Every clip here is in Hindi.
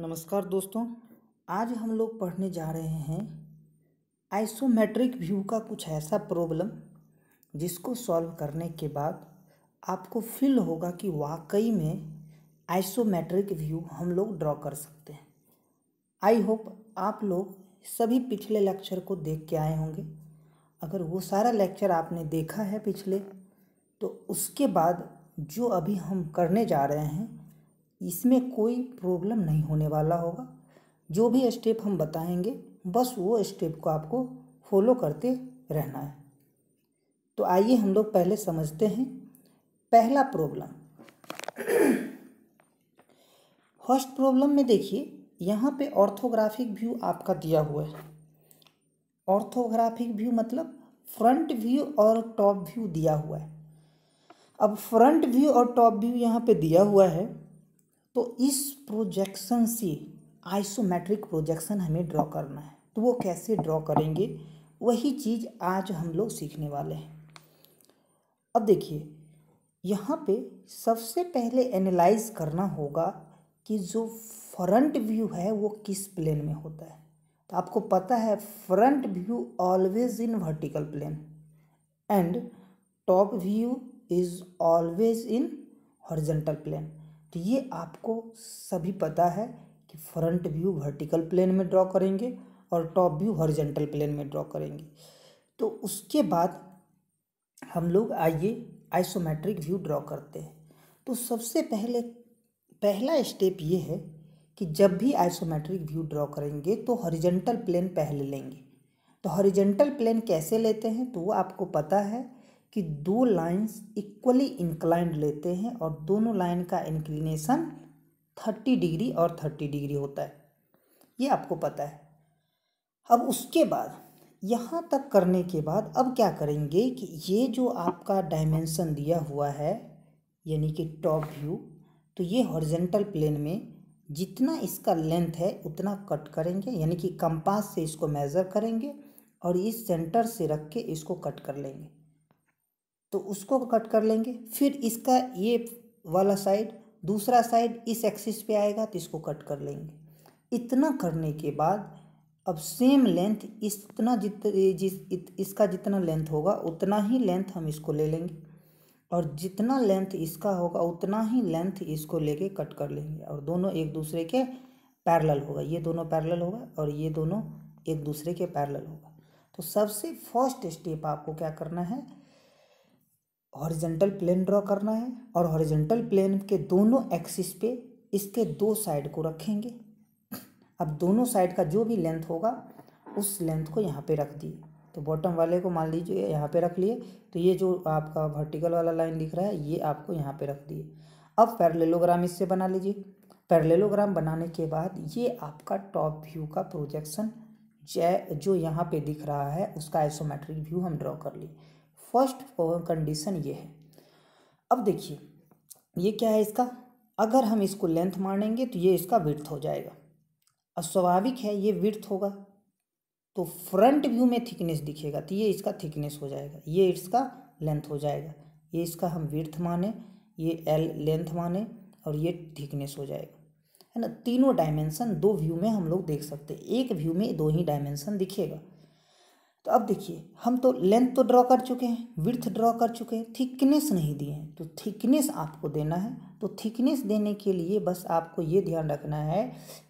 नमस्कार दोस्तों आज हम लोग पढ़ने जा रहे हैं आइसोमेट्रिक व्यू का कुछ ऐसा प्रॉब्लम जिसको सॉल्व करने के बाद आपको फील होगा कि वाकई में आइसोमेट्रिक व्यू हम लोग ड्रॉ कर सकते हैं आई होप आप लोग सभी पिछले लेक्चर को देख के आए होंगे अगर वो सारा लेक्चर आपने देखा है पिछले तो उसके बाद जो अभी हम करने जा रहे हैं इसमें कोई प्रॉब्लम नहीं होने वाला होगा जो भी स्टेप हम बताएंगे बस वो स्टेप को आपको फॉलो करते रहना है तो आइए हम लोग पहले समझते हैं पहला प्रॉब्लम फर्स्ट प्रॉब्लम में देखिए यहाँ पे ऑर्थोग्राफिक व्यू आपका दिया हुआ है ऑर्थोग्राफिक व्यू मतलब फ्रंट व्यू और टॉप व्यू दिया हुआ है अब फ्रंट व्यू और टॉप व्यू यहाँ पे दिया हुआ है तो इस प्रोजेक्शन से आइसोमेट्रिक प्रोजेक्शन हमें ड्रॉ करना है तो वो कैसे ड्रॉ करेंगे वही चीज़ आज हम लोग सीखने वाले हैं अब देखिए यहाँ पे सबसे पहले एनालाइज करना होगा कि जो फ्रंट व्यू है वो किस प्लेन में होता है तो आपको पता है front view always in vertical plane and top view is always in horizontal plane तो ये आपको सभी पता है कि फ्रंट व्यू वर्टिकल प्लेन में ड्रॉ करेंगे और टॉप व्यू हॉरिजेंटल प्लेन में ड्रॉ करेंगे तो उसके बाद हम लोग आइए आइसोमेट्रिक व्यू ड्रॉ करते हैं तो सबसे पहले पहला स्टेप ये है कि जब भी आइसोमेट्रिक व्यू ड्रॉ करेंगे तो हॉरिजेंटल प्लेन पहले लेंगे तो हॉरिजेंटल प्लेन कैसे लेते हैं तो वो आपको पता है कि दो लाइंस इक्वली इंक्लाइंड लेते हैं और दोनों लाइन का इंक्लिनेशन थर्टी डिग्री और थर्टी डिग्री होता है ये आपको पता है अब उसके बाद यहाँ तक करने के बाद अब क्या करेंगे कि ये जो आपका डायमेंसन दिया हुआ है यानी कि टॉप व्यू तो ये हॉरिजेंटल प्लेन में जितना इसका लेंथ है उतना कट करेंगे यानी कि कंपास से इसको मेज़र करेंगे और इस सेंटर से रख के इसको कट कर लेंगे तो उसको कट कर लेंगे फिर इसका ये वाला साइड दूसरा साइड इस एक्सिस पे आएगा तो इसको कट कर लेंगे इतना करने के बाद अब सेम लेंथ इतना जित जिस इत, इसका जितना लेंथ होगा उतना ही लेंथ हम इसको ले लेंगे और जितना लेंथ इसका होगा उतना ही लेंथ इसको लेके कट कर लेंगे और दोनों एक दूसरे के पैरल होगा ये दोनों पैरल होगा और ये दोनों एक दूसरे के पैरल होगा तो सबसे फर्स्ट स्टेप आपको क्या करना है हॉरिजेंटल प्लेन ड्रॉ करना है और हॉरिजेंटल प्लेन के दोनों एक्सिस पे इसके दो साइड को रखेंगे अब दोनों साइड का जो भी लेंथ होगा उस लेंथ को यहाँ पे रख दिए तो बॉटम वाले को मान लीजिए यहाँ पे रख लिए तो ये जो आपका वर्टिकल वाला लाइन दिख रहा है ये आपको यहाँ पे रख दिए अब पैरलेलोग्राम इससे बना लीजिए पैरलेलोग्राम बनाने के बाद ये आपका टॉप व्यू का प्रोजेक्शन जय जो यहाँ पे दिख रहा है उसका आइसोमेट्रिक व्यू हम ड्रॉ कर लिए फर्स्ट कंडीशन ये है अब देखिए ये क्या है इसका अगर हम इसको लेंथ मानेंगे तो ये इसका विर्थ हो जाएगा और स्वाभाविक है ये विर्थ होगा तो फ्रंट व्यू में थिकनेस दिखेगा तो ये इसका थिकनेस हो जाएगा ये इसका लेंथ हो जाएगा ये इसका हम विर्थ माने ये एल लेंथ माने और ये थिकनेस हो जाएगा है ना तीनों डायमेंशन दो व्यू में हम लोग देख सकते हैं एक व्यू में दो ही डायमेंशन दिखेगा तो अब देखिए हम तो लेंथ तो ड्रॉ कर चुके हैं विर्थ ड्रॉ कर चुके हैं थिकनेस नहीं दिए हैं तो थिकनेस आपको देना है तो थिकनेस देने के लिए बस आपको ये ध्यान रखना है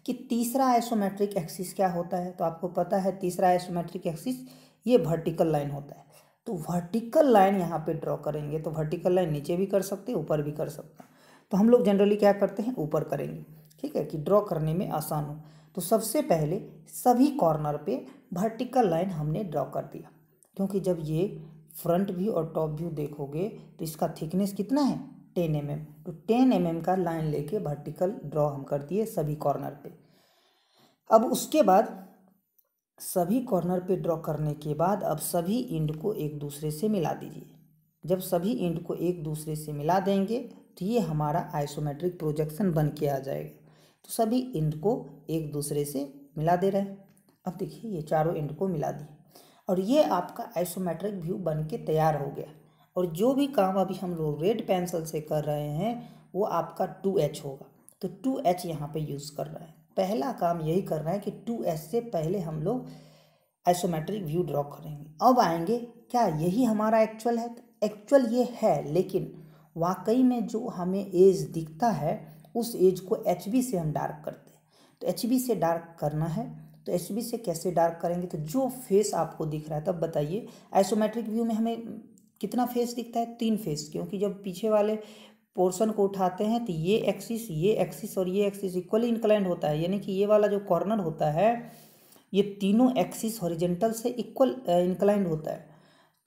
कि तीसरा आइसोमेट्रिक एक्सिस क्या होता है तो आपको पता है तीसरा आइसोमेट्रिक एक्सिस ये वर्टिकल लाइन होता है तो वर्टिकल लाइन यहाँ पर ड्रॉ करेंगे तो वर्टिकल लाइन नीचे भी कर सकते ऊपर भी कर सकते हैं तो हम लोग जनरली क्या करते हैं ऊपर करेंगे ठीक है कि ड्रॉ करने में आसान हो तो सबसे पहले सभी कॉर्नर पे वर्टिकल लाइन हमने ड्रॉ कर दिया क्योंकि जब ये फ्रंट व्यू और टॉप व्यू देखोगे तो इसका थिकनेस कितना है टेन एम एम तो टेन एम एम का लाइन लेके वर्टिकल ड्रॉ हम कर दिए सभी कॉर्नर पे अब उसके बाद सभी कॉर्नर पे ड्रॉ करने के बाद अब सभी इंड को एक दूसरे से मिला दीजिए जब सभी इंड को एक दूसरे से मिला देंगे तो ये हमारा आइसोमेट्रिक प्रोजेक्शन बन के आ जाएगा तो सभी इंड को एक दूसरे से मिला दे रहे हैं अब देखिए ये चारों इंड को मिला दिए और ये आपका आइसोमेट्रिक व्यू बन के तैयार हो गया और जो भी काम अभी हम लोग रेड पेंसिल से कर रहे हैं वो आपका टू एच होगा तो टू एच यहाँ पर यूज़ कर रहे हैं पहला काम यही कर रहे हैं कि टू एच से पहले हम लोग आइसोमेट्रिक व्यू ड्रॉ करेंगे अब आएंगे क्या यही हमारा एक्चुअल है एक्चुअल ये है लेकिन वाकई में जो हमें एज दिखता है उस एज को एच से हम डार्क करते हैं तो एच से डार्क करना है तो एच से कैसे डार्क करेंगे तो जो फेस आपको दिख रहा है तब बताइए आइसोमेट्रिक व्यू में हमें कितना फेस दिखता है तीन फेस क्योंकि जब पीछे वाले पोर्शन को उठाते हैं तो ये एक्सिस ये एक्सिस और ये एक्सिस इक्वली इंक्लाइंड होता है यानी कि ये वाला जो कॉर्नर होता है ये तीनों एक्सिस हॉरिजेंटल से इक्वल इंक्लाइंड होता है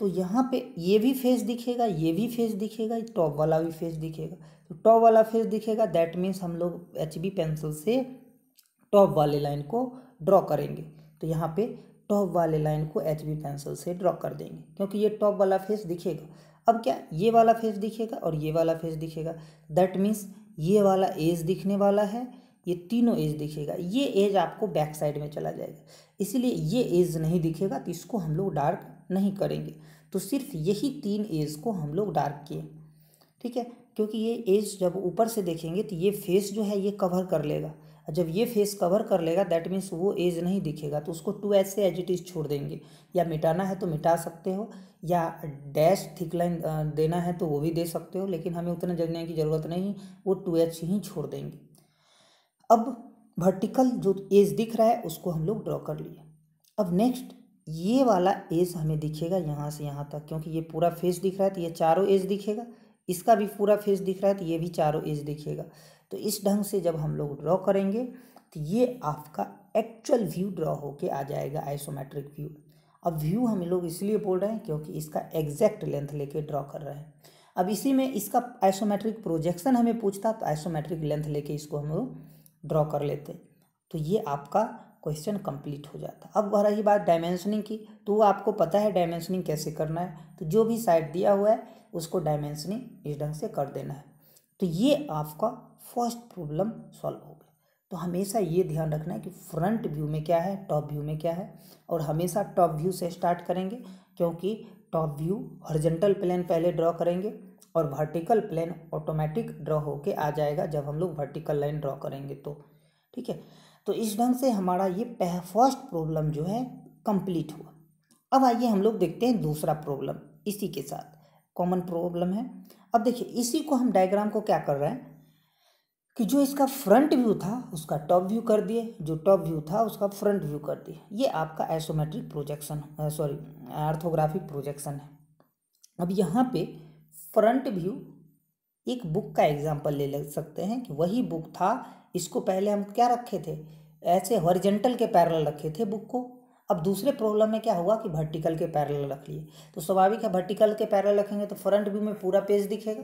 तो यहाँ पे ये भी फेस दिखेगा ये भी फेस दिखेगा टॉप वाला भी फेस दिखेगा तो टॉप वाला फेस दिखेगा दैट मीन्स हम लोग एच बी पेंसिल से टॉप वाले लाइन को ड्रॉ करेंगे तो यहाँ पे टॉप वाले लाइन को एच बी पेंसिल से ड्रॉ कर देंगे क्योंकि ये टॉप वाला फेस दिखेगा अब क्या ये वाला फेस दिखेगा और ये वाला फेस दिखेगा दैट मीन्स ये वाला एज दिखने वाला है ये तीनों एज दिखेगा ये एज आपको बैक साइड में चला जाएगा इसीलिए ये एज नहीं दिखेगा तो इसको हम लोग डार्क नहीं करेंगे तो सिर्फ यही तीन एज को हम लोग डार्क किए ठीक है क्योंकि ये एज जब ऊपर से देखेंगे तो ये फेस जो है ये कवर कर लेगा जब ये फेस कवर कर लेगा दैट मीन्स वो एज नहीं दिखेगा तो उसको टू एज से एज इट इज़ छोड़ देंगे या मिटाना है तो मिटा सकते हो या डैश थिक लाइन देना है तो वो भी दे सकते हो लेकिन हमें उतना जगने की ज़रूरत नहीं वो टू एच ही छोड़ देंगे अब वर्टिकल जो एज दिख रहा है उसको हम लोग ड्रॉ कर लिए अब नेक्स्ट ये वाला एज हमें दिखेगा यहाँ से यहाँ तक क्योंकि ये पूरा फेस दिख रहा है तो ये चारों एज दिखेगा इसका भी पूरा फेस दिख रहा है तो ये भी चारों एज दिखेगा तो इस ढंग से जब हम लोग ड्रॉ करेंगे तो ये आपका एक्चुअल व्यू ड्रॉ होके आ जाएगा आइसोमेट्रिक व्यू अब व्यू हम लोग इसलिए बोल रहे हैं क्योंकि इसका एग्जैक्ट लेंथ लेके ड्रॉ कर रहे हैं अब इसी में इसका आइसोमेट्रिक प्रोजेक्शन हमें पूछता तो आइसोमेट्रिक लेंथ लेके इसको हम लोग ड्रॉ कर लेते तो ये आपका क्वेश्चन कंप्लीट हो जाता अब वह रही बात डायमेंशनिंग की तो वो आपको पता है डायमेंशनिंग कैसे करना है तो जो भी साइड दिया हुआ है उसको डायमेंशनिंग इस ढंग से कर देना है तो ये आपका फर्स्ट प्रॉब्लम सॉल्व हो गया तो हमेशा ये ध्यान रखना है कि फ्रंट व्यू में क्या है टॉप व्यू में क्या है और हमेशा टॉप व्यू से स्टार्ट करेंगे क्योंकि टॉप व्यू हॉरिजेंटल प्लेन पहले ड्रॉ करेंगे और वर्टिकल प्लेन ऑटोमेटिक ड्रॉ होके आ जाएगा जब हम लोग वर्टिकल लाइन ड्रॉ करेंगे तो ठीक है तो इस ढंग से हमारा ये फर्स्ट प्रॉब्लम जो है कंप्लीट हुआ अब आइए हम लोग देखते हैं दूसरा प्रॉब्लम इसी के साथ कॉमन प्रॉब्लम है अब देखिए इसी को हम डायग्राम को क्या कर रहे हैं कि जो इसका फ्रंट व्यू था उसका टॉप व्यू कर दिए जो टॉप व्यू था उसका फ्रंट व्यू कर दिए ये आपका isometric projection sorry orthographic projection है अब यहाँ पे फ्रंट व्यू एक बुक का एग्जाम्पल ले सकते हैं कि वही बुक था इसको पहले हम क्या रखे थे ऐसे हॉरिजेंटल के पैरल रखे थे बुक को अब दूसरे प्रॉब्लम में क्या हुआ कि वर्टिकल के पैरल रख लिए तो स्वाभाविक है वर्टिकल के पैरल रखेंगे तो फ्रंट व्यू में पूरा पेज दिखेगा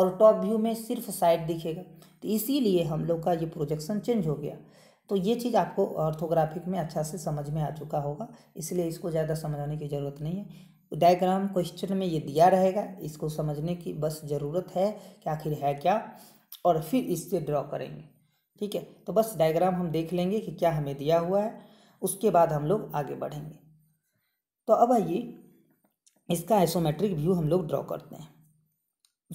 और टॉप व्यू में सिर्फ साइड दिखेगा तो इसीलिए हम लोग का ये प्रोजेक्शन चेंज हो गया तो ये चीज़ आपको ऑर्थोग्राफिक में अच्छा से समझ में आ चुका होगा इसलिए इसको ज़्यादा समझाने की ज़रूरत नहीं है डायग्राम क्वेश्चन में ये दिया रहेगा इसको समझने की बस ज़रूरत है कि आखिर है क्या और फिर इससे ड्रॉ करेंगे ठीक है तो बस डायग्राम हम देख लेंगे कि क्या हमें दिया हुआ है उसके बाद हम लोग आगे बढ़ेंगे तो अब आइए इसका आइसोमेट्रिक व्यू हम लोग ड्रॉ करते हैं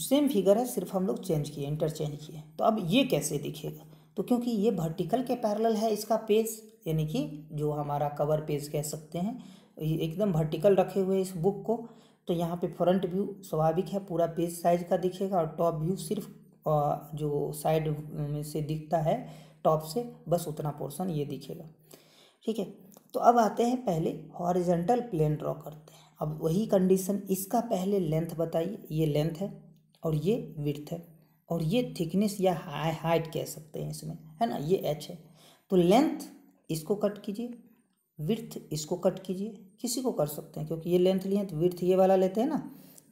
सेम फिगर है सिर्फ हम लोग चेंज किए इंटरचेंज किए तो अब ये कैसे दिखेगा तो क्योंकि ये वर्टिकल के पैरेलल है इसका पेज यानी कि जो हमारा कवर पेज कह सकते हैं एकदम वर्टिकल रखे हुए इस बुक को तो यहाँ पे फ्रंट व्यू स्वाभाविक है पूरा पेज साइज का दिखेगा और टॉप व्यू सिर्फ जो साइड में से दिखता है टॉप से बस उतना पोर्शन ये दिखेगा ठीक है तो अब आते हैं पहले हॉरिजेंटल प्लेन ड्रॉ करते हैं अब वही कंडीशन इसका पहले लेंथ बताइए ये लेंथ है और ये विर्थ है और ये थिकनेस या हाई हाइट कह सकते हैं इसमें है ना ये एच है तो लेंथ इसको कट कीजिए विर्थ इसको कट कीजिए किसी को कर सकते हैं क्योंकि ये लेंथ लिए तो विर्थ ये वाला लेते हैं ना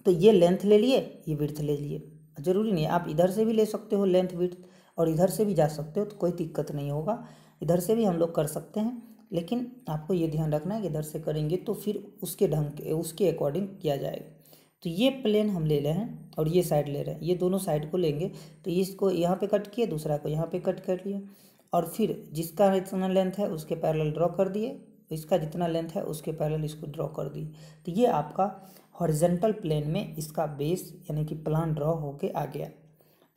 तो ये लेंथ ले लिए ये विर्थ ले लिए ज़रूरी नहीं आप इधर से भी ले सकते हो लेंथ विथ और इधर से भी जा सकते हो तो कोई दिक्कत नहीं होगा इधर से भी हम लोग कर सकते हैं लेकिन आपको ये ध्यान रखना है कि इधर से करेंगे तो फिर उसके ढंग उसके अकॉर्डिंग किया जाएगा तो ये प्लेन हम ले रहे हैं और ये साइड ले रहे हैं ये दोनों साइड को लेंगे तो इसको यहाँ पे कट किए दूसरा को यहाँ पे कट कर लिए और फिर जिसका जितना लेंथ है उसके पैरेलल ड्रॉ कर दिए इसका जितना लेंथ है उसके पैरेलल इसको ड्रॉ कर दिए तो ये आपका हॉरिजेंटल प्लेन में इसका बेस यानी कि प्लान ड्रॉ होके आ गया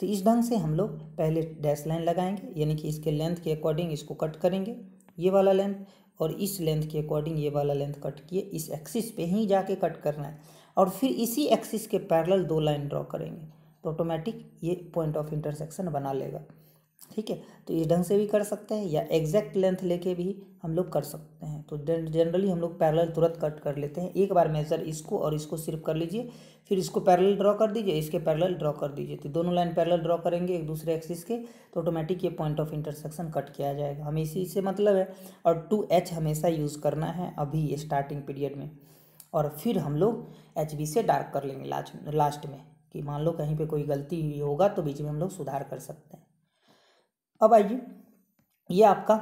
तो इस ढंग से हम लोग पहले डैश लाइन लगाएंगे यानी कि इसके लेंथ के अकॉर्डिंग इसको कट करेंगे ये वाला लेंथ और इस लेंथ के अकॉर्डिंग ये वाला लेंथ कट किए इस एक्सिस पे ही जाके कट करना है और फिर इसी एक्सिस के पैरेलल दो लाइन ड्रॉ करेंगे तो ऑटोमेटिक ये पॉइंट ऑफ इंटरसेक्शन बना लेगा ठीक है तो इस ढंग से भी कर सकते हैं या एग्जैक्ट लेंथ लेके भी हम लोग कर सकते हैं तो जनरली हम लोग पैरेलल तुरंत कट कर लेते हैं एक बार मेजर इसको और इसको सिर्फ कर लीजिए फिर इसको पैरेलल ड्रॉ कर दीजिए इसके पैरेलल ड्रॉ कर दीजिए तो दोनों लाइन पैरेलल ड्रॉ करेंगे एक दूसरे एक्सिस के तो ऑटोमेटिक ये पॉइंट ऑफ इंटरसेक्शन कट किया जाएगा हमें इसी से मतलब है और टू एच हमेशा यूज़ करना है अभी स्टार्टिंग पीरियड में और फिर हम लोग एच बी से डार्क कर लेंगे लास्ट लास्ट में कि मान लो कहीं पर कोई गलती होगा तो बीच में हम लोग सुधार कर सकते हैं अब आइए ये आपका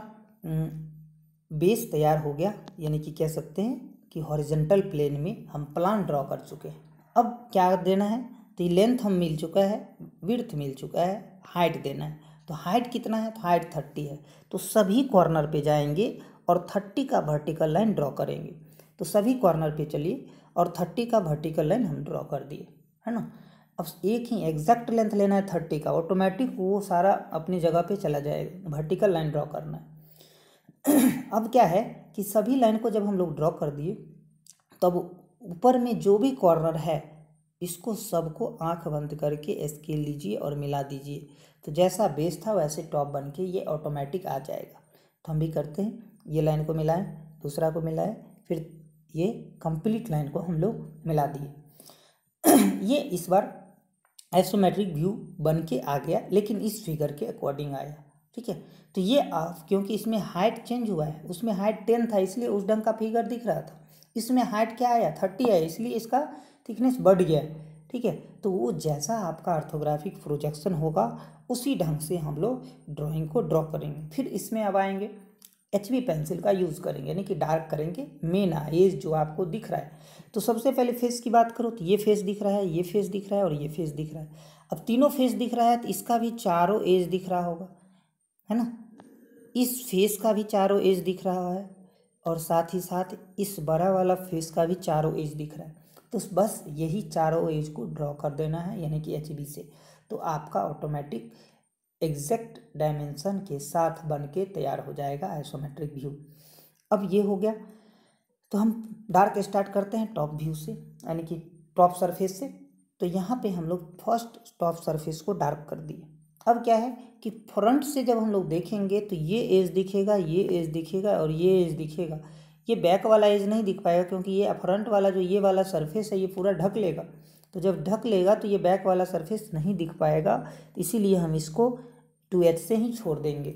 बेस तैयार हो गया यानी कि कह सकते हैं कि हॉरिजेंटल प्लेन में हम प्लान ड्रॉ कर चुके हैं अब क्या देना है तो ये लेंथ हम मिल चुका है विर्थ मिल चुका है हाइट देना है तो हाइट कितना है तो हाइट थर्टी है तो सभी कॉर्नर पे जाएंगे और थर्टी का वर्टिकल लाइन ड्रॉ करेंगे तो सभी कॉर्नर पे चलिए और थर्टी का वर्टिकल लाइन हम ड्रॉ कर दिए है ना अब एक ही एग्जैक्ट लेंथ लेना है थर्टी का ऑटोमेटिक वो सारा अपनी जगह पे चला जाएगा वर्टिकल लाइन ड्रॉ करना है अब क्या है कि सभी लाइन को जब हम लोग ड्रॉ कर दिए तब ऊपर में जो भी कॉर्नर है इसको सबको आंख बंद करके स्केल लीजिए और मिला दीजिए तो जैसा बेस था वैसे टॉप बन के ये ऑटोमेटिक आ जाएगा तो हम भी करते हैं ये लाइन को मिलाएं दूसरा को मिलाएं फिर ये कंप्लीट लाइन को हम लोग मिला दिए ये इस बार आइसोमेट्रिक व्यू बन के आ गया लेकिन इस फिगर के अकॉर्डिंग आया ठीक है तो ये आप क्योंकि इसमें हाइट चेंज हुआ है उसमें हाइट टेन था इसलिए उस ढंग का फिगर दिख रहा था इसमें हाइट क्या आया थर्टी आया इसलिए इसका थिकनेस बढ़ गया ठीक है तो वो जैसा आपका आर्थोग्राफिक प्रोजेक्शन होगा उसी ढंग से हम लोग ड्राइंग को ड्रॉ करेंगे फिर इसमें अब आएंगे एच बी पेंसिल का यूज़ करेंगे यानी कि डार्क करेंगे मेन आईज जो आपको दिख रहा है तो सबसे पहले फेस की बात करो तो ये फेस दिख रहा है ये फेस दिख रहा है और ये फेस दिख रहा है अब तीनों फेस दिख रहा है तो इसका भी चारों एज दिख रहा होगा है ना इस फेस का भी चारों एज दिख रहा है और साथ ही साथ इस बड़ा वाला फेस का भी चारों एज दिख रहा है तो बस यही चारों एज को ड्रॉ कर देना है यानी कि एच बी से तो आपका ऑटोमेटिक एग्जैक्ट डायमेंशन के साथ बन के तैयार हो जाएगा आइसोमेट्रिक व्यू अब ये हो गया तो हम डार्क स्टार्ट करते हैं टॉप व्यू से यानी कि टॉप सरफेस से तो यहाँ पे हम लोग फर्स्ट टॉप सरफेस को डार्क कर दिए अब क्या है कि फ्रंट से जब हम लोग देखेंगे तो ये एज दिखेगा ये एज दिखेगा और ये एज दिखेगा ये बैक वाला एज नहीं दिख पाएगा क्योंकि ये फ्रंट वाला जो ये वाला सरफेस है ये पूरा ढक लेगा तो जब ढक लेगा तो ये बैक वाला सरफेस नहीं दिख पाएगा इसीलिए हम इसको टू एच से ही छोड़ देंगे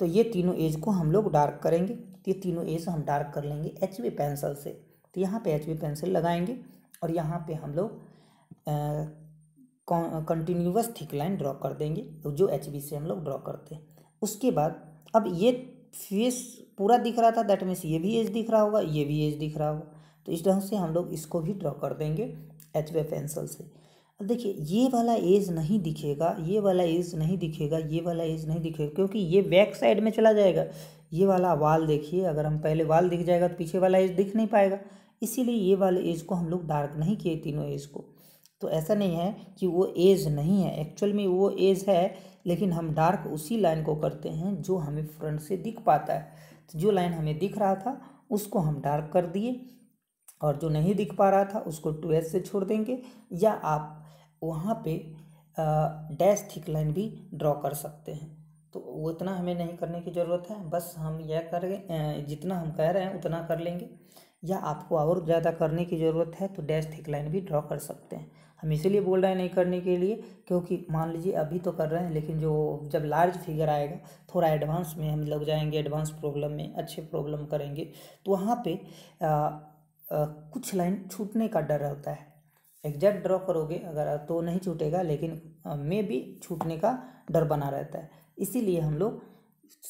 तो ये तीनों एज को हम लोग डार्क करेंगे ये तीनों एज हम डार्क कर लेंगे एच वी पेंसिल से तो यहाँ पे एच वी पेंसिल लगाएंगे और यहाँ पे हम लोग कंटिन्यूस थिक लाइन ड्रॉ कर देंगे जो एच वी से हम लोग ड्रॉ करते हैं उसके बाद अब ये फेस पूरा दिख रहा था दैट मीन्स ये भी एज दिख रहा होगा ये भी एज दिख रहा होगा तो इस ढंग से हम लोग इसको भी ड्रॉ कर देंगे एच वे पेंसिल से देखिए ये वाला एज नहीं दिखेगा ये वाला एज नहीं दिखेगा ये वाला एज नहीं दिखेगा क्योंकि ये बैक साइड में चला जाएगा ये वाला वाल देखिए अगर हम पहले वाल दिख जाएगा तो पीछे वाला एज दिख नहीं पाएगा इसीलिए ये वाले एज को हम लोग डार्क नहीं किए तीनों एज को तो ऐसा नहीं है कि वो एज नहीं है एक्चुअल में वो एज है लेकिन हम डार्क उसी लाइन को करते हैं जो हमें फ्रंट से दिख पाता है तो जो लाइन हमें दिख रहा था उसको हम डार्क कर दिए और जो नहीं दिख पा रहा था उसको टू एस से छोड़ देंगे या आप वहाँ पे डैश थिक लाइन भी ड्रॉ कर सकते हैं तो उतना हमें नहीं करने की ज़रूरत है बस हम यह करें जितना हम कह रहे हैं उतना कर लेंगे या आपको और ज़्यादा करने की ज़रूरत है तो डैश थिक लाइन भी ड्रॉ कर सकते हैं हम इसीलिए बोल रहे हैं नहीं करने के लिए क्योंकि मान लीजिए अभी तो कर रहे हैं लेकिन जो जब लार्ज फिगर आएगा थोड़ा एडवांस में हम लोग जाएंगे एडवांस प्रॉब्लम में अच्छे प्रॉब्लम करेंगे तो वहाँ पे कुछ लाइन छूटने का डर होता है एग्जैक्ट ड्रॉ करोगे अगर तो नहीं छूटेगा लेकिन मे भी छूटने का डर बना रहता है इसीलिए हम लोग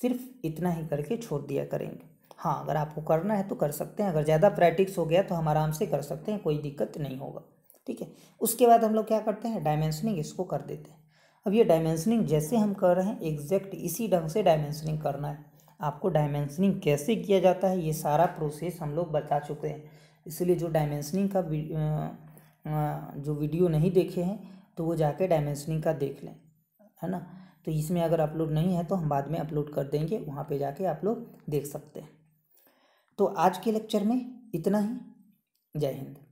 सिर्फ इतना ही करके छोड़ दिया करेंगे हाँ अगर आपको करना है तो कर सकते हैं अगर ज़्यादा प्रैक्टिस हो गया तो हम आराम से कर सकते हैं कोई दिक्कत नहीं होगा ठीक है उसके बाद हम लोग क्या करते हैं डायमेंशनिंग इसको कर देते हैं अब ये डायमेंशनिंग जैसे हम कर रहे हैं एग्जैक्ट इसी ढंग से डायमेंशनिंग करना है आपको डायमेंशनिंग कैसे किया जाता है ये सारा प्रोसेस हम लोग बता चुके हैं इसलिए जो डायमेंशनिंग का जो वीडियो नहीं देखे हैं तो वो जाके डायमेंशनिंग का देख लें है ना तो इसमें अगर अपलोड नहीं है तो हम बाद में अपलोड कर देंगे वहाँ पे जाके आप लोग देख सकते हैं तो आज के लेक्चर में इतना ही जय हिंद